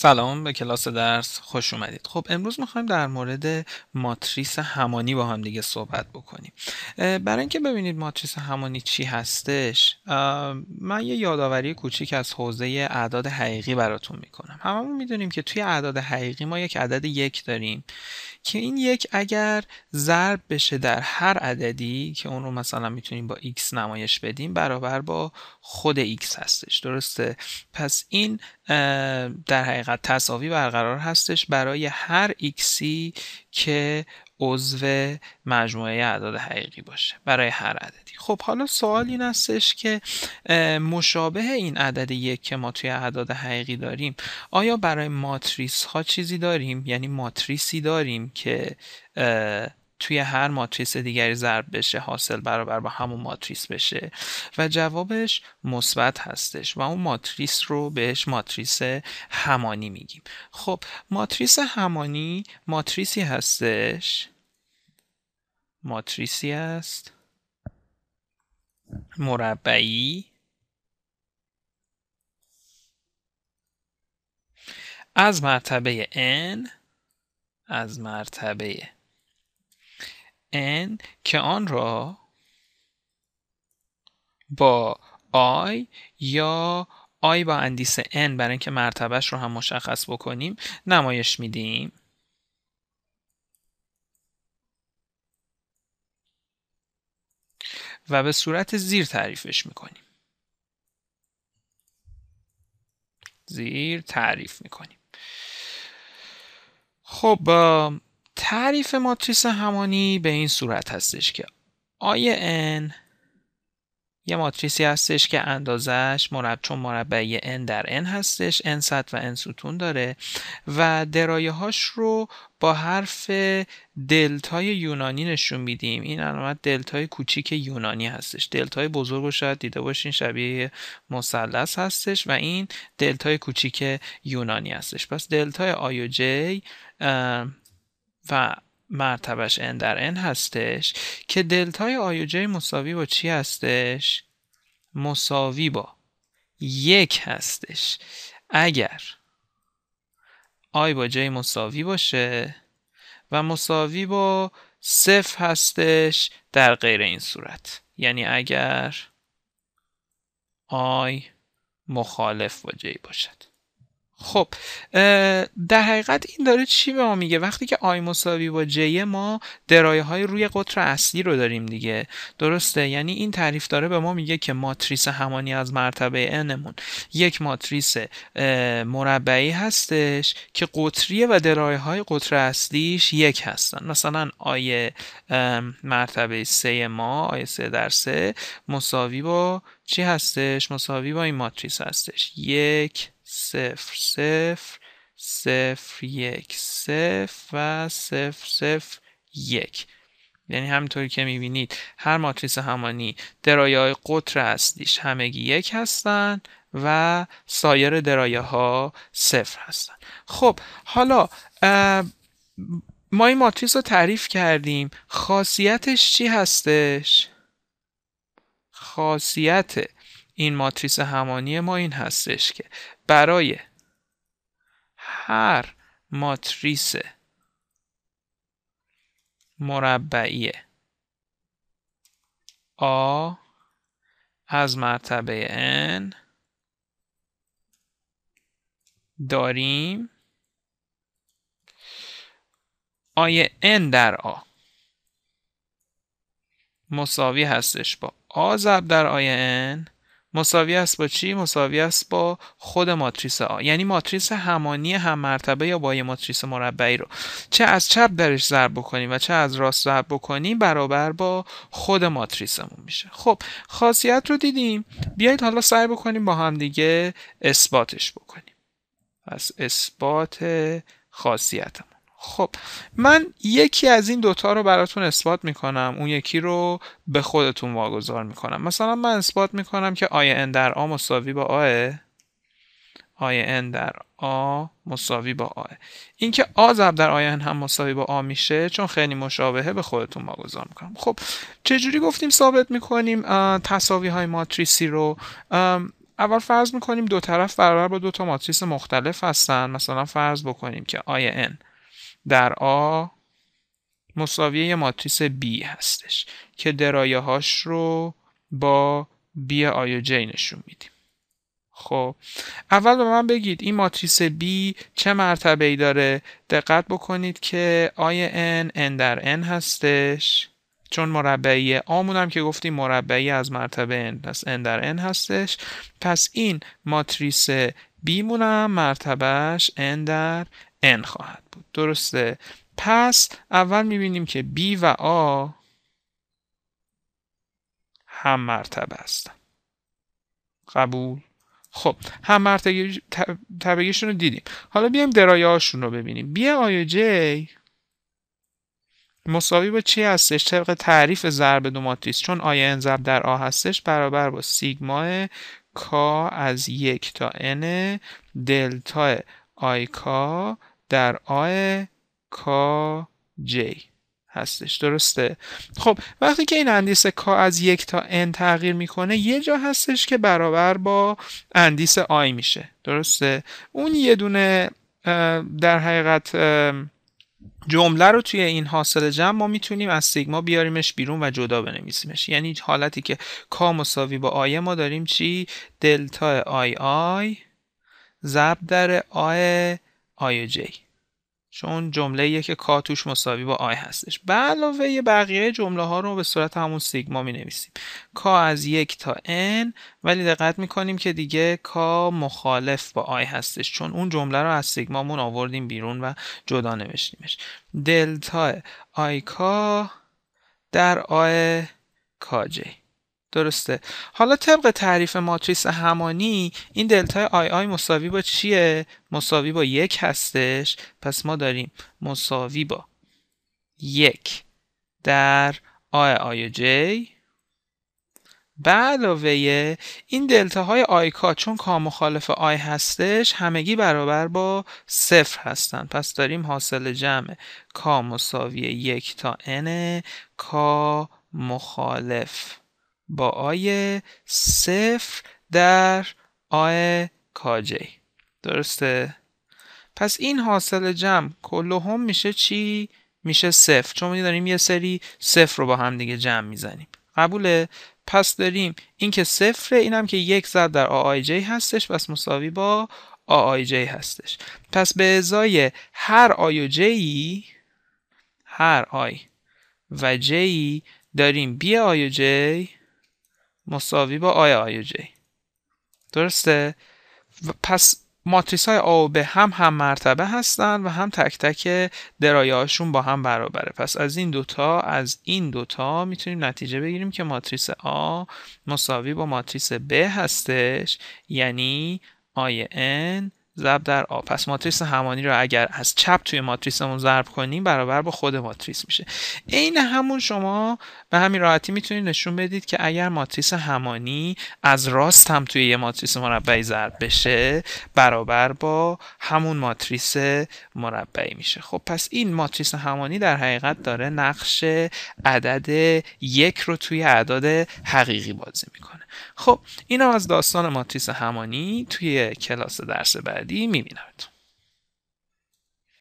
سلام به کلاس درس خوش اومدید خب امروز میخوایم در مورد ماتریس همانی با هم دیگه صحبت بکنیم برای اینکه ببینید ماتریس همانی چی هستش من یه یادآوری کوچیک از حوزه اعداد حقیقی براتون میکنم هممون میدونیم که توی اعداد حقیقی ما یک عدد یک داریم که این یک اگر ضرب بشه در هر عددی که اون رو مثلا میتونیم با x نمایش بدیم برابر با خود x هستش درسته پس این در حقیقت تصاوی برقرار هستش برای هر ایکسی که عضو مجموعه اعداد حقیقی باشه برای هر عددی خب حالا سوال این هستش که مشابه این عدد یک که ما توی اعداد حقیقی داریم آیا برای ماتریس ها چیزی داریم یعنی ماتریسی داریم که توی هر ماتریس دیگری ضرب بشه حاصل برابر با همون ماتریس بشه و جوابش مثبت هستش و اون ماتریس رو بهش ماتریس همانی میگیم خب ماتریس همانی ماتریسی هستش ماتریسی است مربعی از مرتبه n از مرتبه n که آن را با i یا i با اندیس n برای اینکه مرتبهش رو هم مشخص بکنیم نمایش میدیم و به صورت زیر تعریفش میکنیم زیر تعریف میکنیم خب تعریف ماتریس همانی به این صورت هستش که آی ان یه ماتریسی هستش که اندازش مرب چون مربع n در ان هستش n سطح و n ستون داره و درایه هاش رو با حرف دلتای یونانی نشون میدیم این علامت دلتای کوچیک یونانی هستش دلتای بزرگ رو شاید دیده باشین شبیه مثلث هستش و این دلتای کوچیک یونانی هستش پس دلتای آی و جی و مرتبش n در n هستش که دلتای جی مساوی با چی هستش؟ مساوی با یک هستش اگر آی با جی مساوی باشه و مساوی با صفر هستش در غیر این صورت یعنی اگر آی مخالف با جی باشد خب در حقیقت این داره چی به ما میگه وقتی که آی مساوی با جی ما درایه های روی قطر اصلی رو داریم دیگه درسته یعنی این تعریف داره به ما میگه که ماتریس همانی از مرتبه انمون یک ماتریس مربعی هستش که قطریه و درایه های قطر اصلیش یک هستن مثلا آی مرتبه سه ما آی سه در سه مساوی با چی هستش مساوی با این ماتریس هستش یک صفر صفر صفر یک صفر و صفر صفر یک یعنی همینطوری که میبینید هر ماتریس همانی درایه های قطر اصلیش همگی یک هستن و سایر درایه ها صفر هستن خب حالا ما این ماتریس رو تعریف کردیم خاصیتش چی هستش؟ خاصیت این ماتریس همانی ما این هستش که برای هر ماتریس مربعی آ از مرتبه n داریم آی n در آ مساوی هستش با آ ضرب در آی n مساوی است با چی مساوی است با خود ماتریس آ یعنی ماتریس همانی هم مرتبه یا با یه ماتریس مربعی رو چه از چپ درش ضرب بکنیم و چه از راست ضرب بکنیم برابر با خود ماتریسمون میشه خب خاصیت رو دیدیم بیایید حالا سعی بکنیم با هم دیگه اثباتش بکنیم پس اثبات خاصیتمون خب من یکی از این دوتا رو براتون اثبات میکنم اون یکی رو به خودتون واگذار میکنم مثلا من اثبات میکنم که آی ان در آ مساوی با آه آی ان در آ مساوی با آه این که آ ضرب در آی ن هم مساوی با آ میشه چون خیلی مشابهه به خودتون واگذار میکنم خب چجوری گفتیم ثابت میکنیم تساوی های ماتریسی رو اول فرض میکنیم دو طرف برابر با دو تا ماتریس مختلف هستن مثلا فرض بکنیم که آی ان در آ مساویه ماتریس B هستش که درایه هاش رو با B آی J نشون میدیم خب اول به من بگید این ماتریس B چه مرتبه ای داره دقت بکنید که آی N N در N هستش چون مربعی آمون هم که گفتیم مربعی از مرتبه N پس N در N هستش پس این ماتریس B مونم مرتبهش N در n خواهد بود درسته پس اول میبینیم که b و a هم مرتبه هستن قبول خب هم مرتبه رو دیدیم حالا بیایم درایه هاشون رو ببینیم بی آی جی مساوی با چی هستش طبق تعریف ضرب دو ماتریس چون آی ان ضرب در آ هستش برابر با سیگما کا از یک تا n دلتا آی کا در آه کا جی هستش درسته خب وقتی که این اندیس کا از یک تا ان تغییر میکنه یه جا هستش که برابر با اندیس آی میشه درسته اون یه دونه در حقیقت جمله رو توی این حاصل جمع ما میتونیم از سیگما بیاریمش بیرون و جدا بنویسیمش یعنی حالتی که کا مساوی با آیه ما داریم چی دلتا آی آی ضرب در آی آی جی چون جمله که کاتوش توش مساوی با آی هستش به علاوه بقیه جمله ها رو به صورت همون سیگما می نویسیم کا از یک تا n ولی دقت می کنیم که دیگه کا مخالف با آی هستش چون اون جمله رو از سیگمامون آوردیم بیرون و جدا نوشتیمش دلتا آی کا در آی جی درسته حالا طبق تعریف ماتریس همانی این دلتای آی آی مساوی با چیه؟ مساوی با یک هستش پس ما داریم مساوی با یک در آی آی جی به علاوه این دلتا های آیکا چون مخالف آی هستش همگی برابر با صفر هستن پس داریم حاصل جمع کا مساوی یک تا ن کا مخالف با آی صفر در آی کاجی درسته؟ پس این حاصل جمع کلهم میشه چی؟ میشه صفر چون می داریم یه سری صفر رو با هم دیگه جمع میزنیم قبوله؟ پس داریم این که صفره اینم که یک زد در آی هستش پس مساوی با آی هستش پس به ازای هر آی و جی هر آی و جی داریم بی آی و جی مساوی با آی آی جی درسته پس ماتریس های آ و به هم هم مرتبه هستن و هم تک تک درایه با هم برابره پس از این دوتا از این دوتا میتونیم نتیجه بگیریم که ماتریس آ مساوی با ماتریس ب هستش یعنی آی ان ضرب در آ پس ماتریس همانی رو اگر از چپ توی ماتریسمون ضرب کنیم برابر با خود ماتریس میشه عین همون شما به همین راحتی میتونید نشون بدید که اگر ماتریس همانی از راست هم توی یه ماتریس مربعی ضرب بشه برابر با همون ماتریس مربعی میشه خب پس این ماتریس همانی در حقیقت داره نقش عدد یک رو توی اعداد حقیقی بازی میکنه خب اینم از داستان ماتریس همانی توی کلاس درس بعدی میبینمتون